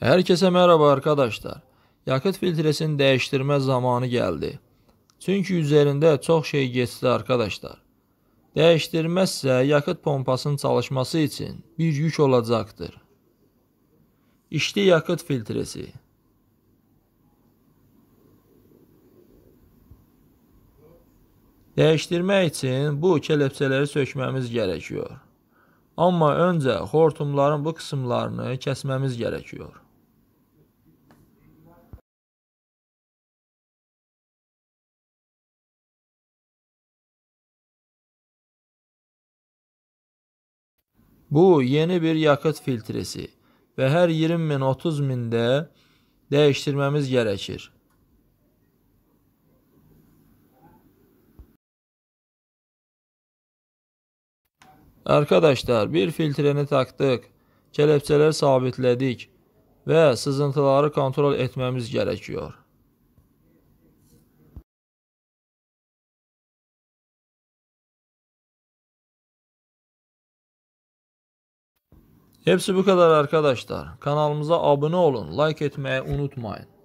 Herkese merhaba arkadaşlar. Yakıt filtresini değiştirme zamanı geldi. Çünkü üzerinde çok şey geçti arkadaşlar. Değiştirmezse yakıt pompasının çalışması için bir yük olacaktır. İşte yakıt filtresi. Değiştirmək üçün bu kelepçələri sökməmiz gərəkiyor. Amma öncə xortumların bu qısımlarını kəsməmiz gərəkiyor. Bu yeni bir yakıt filtresi ve her 20.000-30.000'de 30 binde değiştirmemiz gerekir. Arkadaşlar bir filtreni taktık, kelepçeler sabitledik ve sızıntıları kontrol etmemiz gerekiyor. Hepsi bu kadar arkadaşlar. Kanalımıza abone olun, like etmeyi unutmayın.